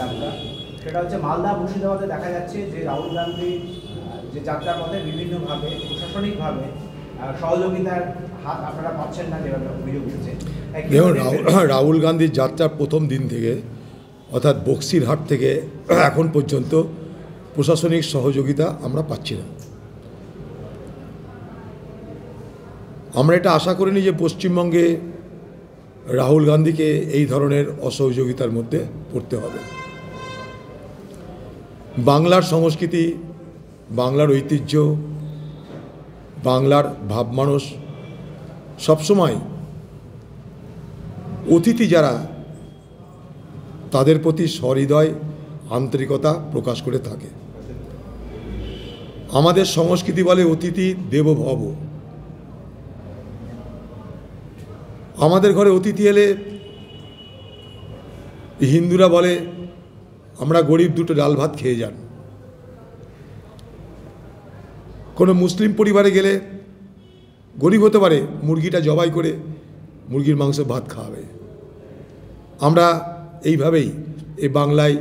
যাত্রা সেটা হচ্ছে মালদা মুর্শিদাবাদে দেখা যাচ্ছে যে রাহুল গান্ধী যে যাত্রা পথে বিভিন্নভাবে প্রশাসনিকভাবে সহযোগিতার হাত আপনারা পাচ্ছেন না যেভাবে অভিযোগ উঠছে দেখুন রাহুল গান্ধীর যাত্রার প্রথম দিন থেকে অর্থাৎ বক্সির হাট থেকে এখন পর্যন্ত প্রশাসনিক সহযোগিতা আমরা পাচ্ছি না আমরা এটা আশা করিনি যে পশ্চিমবঙ্গে রাহুল গান্ধীকে এই ধরনের অসহযোগিতার মধ্যে পড়তে হবে বাংলার সংস্কৃতি বাংলার ঐতিহ্য বাংলার ভাবমানস সবসময় অতিথি যারা তাদের প্রতি সহৃদয় আন্তরিকতা প্রকাশ করে থাকে আমাদের সংস্কৃতি বলে অতিথি দেবভব আমাদের ঘরে অতিথি এলে হিন্দুরা বলে আমরা গরিব দুটো ডাল ভাত খেয়ে যান কোনো মুসলিম পরিবারে গেলে গরিব হতে পারে মুরগিটা জবাই করে মুরগির মাংস ভাত খাওয়াবে আমরা এইভাবেই এই বাংলায়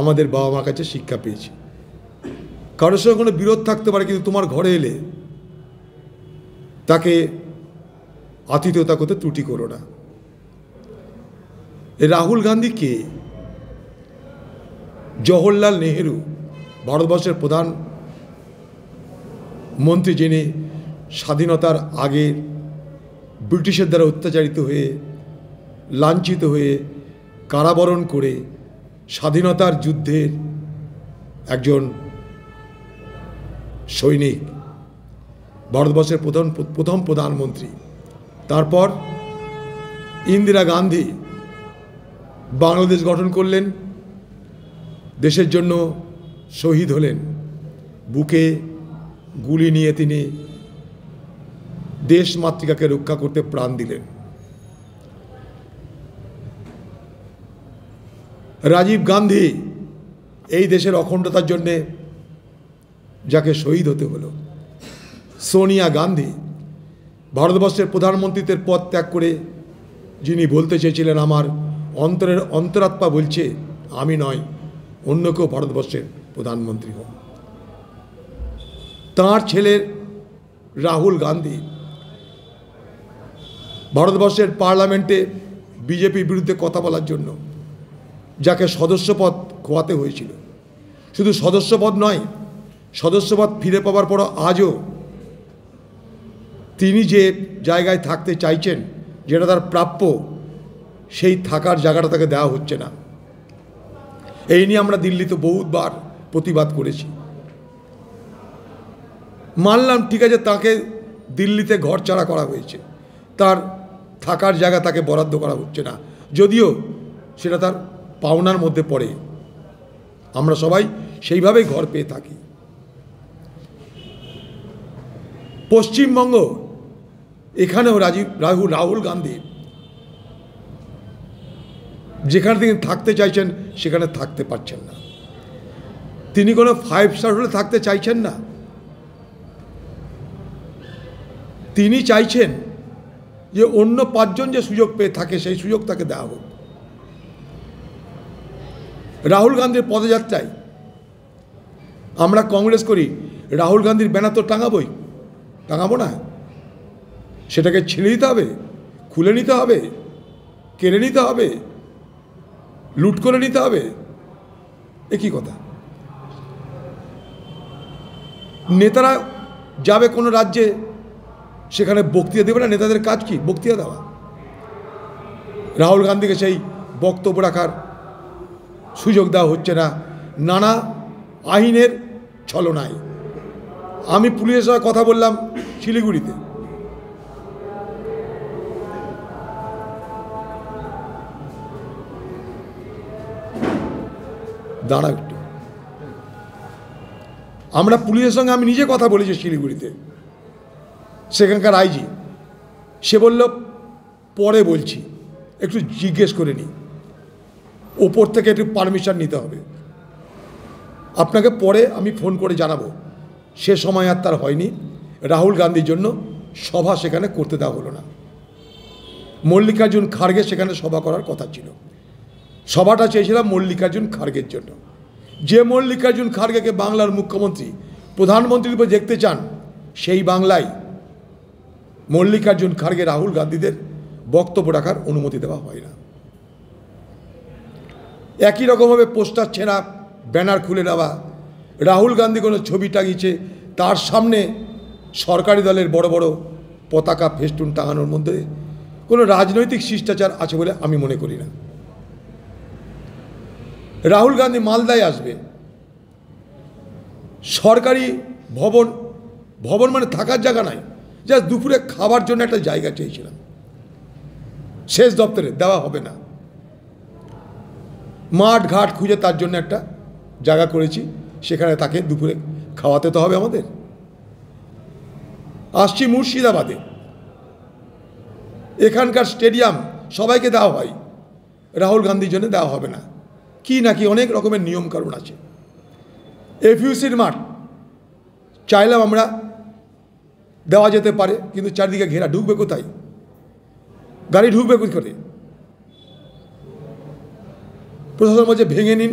আমাদের বাবা মার কাছে শিক্ষা পেয়েছি কারোর সঙ্গে কোনো বিরোধ থাকতে পারে কিন্তু তোমার ঘরে এলে তাকে আতিথ্যতা করতে ত্রুটি করো না রাহুল গান্ধী কে জওহরলাল নেহেরু ভারতবর্ষের প্রধান মন্ত্রী যিনি স্বাধীনতার আগে ব্রিটিশের দ্বারা অত্যাচারিত হয়ে লাঞ্ছিত হয়ে কারাবরণ করে স্বাধীনতার যুদ্ধের একজন সৈনিক ভারতবর্ষের প্রধান প্রথম প্রধানমন্ত্রী তারপর ইন্দিরা গান্ধী বাংলাদেশ গঠন করলেন দেশের জন্য শহীদ হলেন বুকে গুলি নিয়ে তিনি দেশ মাতৃকাকে রক্ষা করতে প্রাণ দিলেন রাজীব গান্ধী এই দেশের অখণ্ডতার জন্যে যাকে শহীদ হতে হলো সোনিয়া গান্ধী ভারতবর্ষের প্রধানমন্ত্রীদের পদ ত্যাগ করে যিনি বলতে চেয়েছিলেন আমার অন্তরের অন্তরাত্মা বলছে আমি নয় অন্য কেউ ভারতবর্ষের প্রধানমন্ত্রী হন তাঁর ছেলের রাহুল গান্ধী ভারতবর্ষের পার্লামেন্টে বিজেপির বিরুদ্ধে কথা বলার জন্য যাকে সদস্যপদ খোয়াতে হয়েছিল শুধু সদস্যপদ নয় সদস্যপদ ফিরে পাওয়ার পরও আজও তিনি যে জায়গায় থাকতে চাইছেন যেটা তার প্রাপ্য সেই থাকার জায়গাটা তাকে দেওয়া হচ্ছে না এই নিয়ে আমরা দিল্লিতে বহুতবার প্রতিবাদ করেছি মানলাম ঠিক আছে তাকে দিল্লিতে ঘর ছাড়া করা হয়েছে তার থাকার জায়গা তাকে বরাদ্দ করা হচ্ছে না যদিও সেটা তার পাওনার মধ্যে পড়ে আমরা সবাই সেইভাবেই ঘর পেয়ে থাকি পশ্চিমবঙ্গ এখানেও রাজীব রাহুল রাহুল গান্ধীর যেখানে তিনি থাকতে চাইছেন সেখানে থাকতে পারছেন না তিনি কোনো ফাইভ স্টার হলে থাকতে চাইছেন না তিনি চাইছেন যে অন্য পাঁচজন যে সুযোগ পেয়ে থাকে সেই সুযোগ তাকে দেওয়া হোক রাহুল গান্ধীর পদযাত্রায় আমরা কংগ্রেস করি রাহুল গান্ধীর ব্যানার তো টাঙাবই টাঙাবো না সেটাকে ছিঁড়ে দিতে হবে খুলে নিতে হবে কেড়ে নিতে হবে লুট করে নিতে হবে একই কথা নেতারা যাবে কোনো রাজ্যে সেখানে বক্তৃতা দেবে না নেতাদের কাজ কি বক্তৃতা দেওয়া রাহুল গান্ধীকে সেই বক্তব্য রাখার সুযোগ দেওয়া হচ্ছে না নানা আইনের ছলনায় আমি পুলিশের সঙ্গে কথা বললাম শিলিগুড়িতে দাঁড়াও একটু আমরা পুলিশের সঙ্গে আমি নিজে কথা বলেছি শিলিগুড়িতে সেখানকার আইজি সে বলল পরে বলছি একটু জিজ্ঞেস করে নিই ওপর থেকে একটু পারমিশন নিতে হবে আপনাকে পরে আমি ফোন করে জানাবো সে সময় আর তার হয়নি রাহুল গান্ধীর জন্য সভা সেখানে করতে দেওয়া হলো না মল্লিকার্জুন খার্গে সেখানে সভা করার কথা ছিল সভাটা চেয়েছিলাম মল্লিকার্জুন খার্গের জন্য যে মল্লিকার্জুন খার্গেকে বাংলার মুখ্যমন্ত্রী প্রধানমন্ত্রী রূপে দেখতে চান সেই বাংলায় মল্লিকার্জুন খার্গে রাহুল গান্ধীদের বক্তব্য রাখার অনুমতি দেওয়া হয় না একই রকমভাবে পোস্টার ছেঁড়া ব্যানার খুলে নেওয়া রাহুল গান্ধী কোনো ছবি টাঙিয়েছে তার সামনে সরকারি দলের বড় বড় পতাকা ফেস্টুন টাঙানোর মধ্যে কোনো রাজনৈতিক শিষ্টাচার আছে বলে আমি মনে করি না রাহুল গান্ধী মালদায় আসবে সরকারি ভবন ভবন মানে থাকার জায়গা নাই জাস্ট দুপুরে খাবার জন্য একটা জায়গা চেয়েছিলাম শেষ দপ্তরে দেওয়া হবে না মাঠ ঘাট খুঁজে তার জন্য একটা জায়গা করেছি সেখানে তাকে দুপুরে খাওয়াতে তো হবে আমাদের আসছি মুর্শিদাবাদে এখানকার স্টেডিয়াম সবাইকে দেওয়া হয় রাহুল গান্ধীর জন্য দেওয়া হবে না কি নাকি অনেক রকমের নিয়মকানুন আছে এফইউসির মাঠ চাইলাম আমরা দেওয়া যেতে পারে কিন্তু চারদিকে ঘেরা ঢুকবে কোথায় গাড়ি ঢুকবে কী করে প্রশাসন বলছে ভেঙে নিন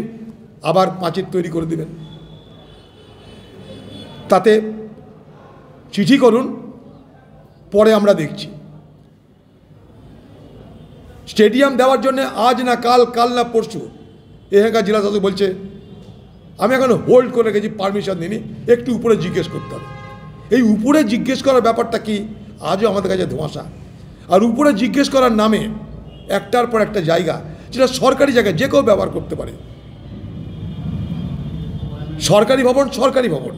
আবার পাঁচির তৈরি করে দিবেন তাতে চিঠি করুন পরে আমরা দেখছি স্টেডিয়াম দেওয়ার জন্য আজ না কাল কাল না পরশু এখানকার হ্যাঁ শাসক বলছে আমি এখন হোল্ড করে রেখেছি পারমিশন নিনি একটু উপরে জিজ্ঞেস করতে হবে এই উপরে জিজ্ঞেস করার ব্যাপারটা কি আজও আমাদের কাছে ধোঁয়াশা আর উপরে জিজ্ঞেস করার নামে একটার পর একটা জায়গা যেটা সরকারি জায়গা যে কেউ ব্যবহার করতে পারে সরকারি ভবন সরকারি ভবন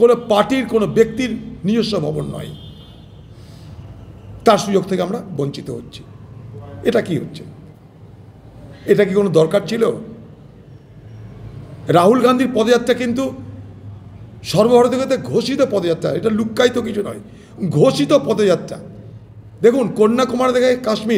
কোনো পার্টির কোনো ব্যক্তির নিজস্ব ভবন নয় তার সুযোগ থেকে আমরা বঞ্চিত হচ্ছি এটা কি হচ্ছে এটা কি কোনো দরকার ছিল রাহুল গান্ধীর পদযাত্রা কিন্তু সর্বভারতীয় ঘোষিত পদযাত্রা এটা লুক্কায়িত কিছু নয় ঘোষিত পদযাত্রা দেখুন কন্যাকুমারী দেখে কাশ্মীর